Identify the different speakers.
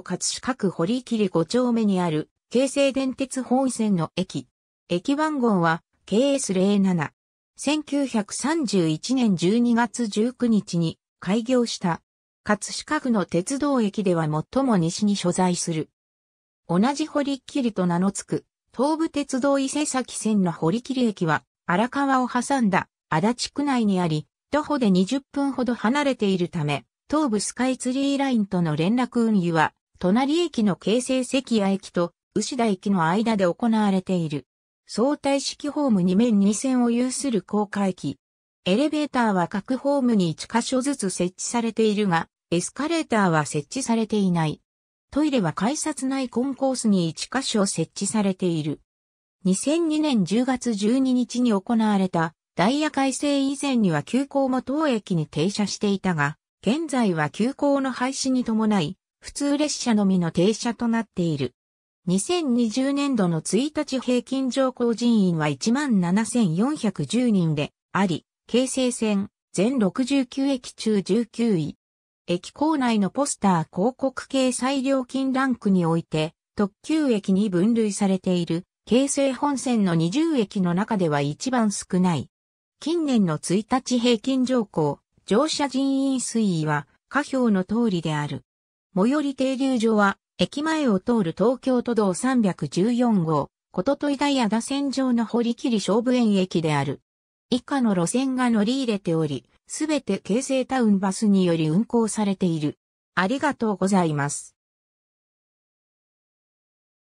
Speaker 1: 葛飾区堀切5丁目にある京成電鉄本線の駅。駅番号は KS07。1931年12月19日に開業した。葛飾区の鉄道駅では最も西に所在する。同じ堀切と名の付く、東武鉄道伊勢崎線の堀切駅は、荒川を挟んだ足立区内にあり、徒歩で20分ほど離れているため、東武スカイツリーラインとの連絡運輸は隣駅の京成関谷駅と牛田駅の間で行われている。相対式ホーム2面2線を有する高架駅。エレベーターは各ホームに1箇所ずつ設置されているが、エスカレーターは設置されていない。トイレは改札内コンコースに1箇所設置されている。2002年10月12日に行われたダイヤ改正以前には急行も当駅に停車していたが、現在は急行の廃止に伴い、普通列車のみの停車となっている。2020年度の1日平均乗降人員は17,410人であり、京成線全69駅中19位。駅構内のポスター広告掲載料金ランクにおいて、特急駅に分類されている、京成本線の20駅の中では一番少ない。近年の1日平均乗降、乗車人員推移は、下表の通りである。最寄り停留所は、駅前を通る東京都道314号、ことといだイヤ田線上の堀切勝負園駅である。以下の路線が乗り入れており、すべて京成タウンバスにより運行されている。ありがとうございます。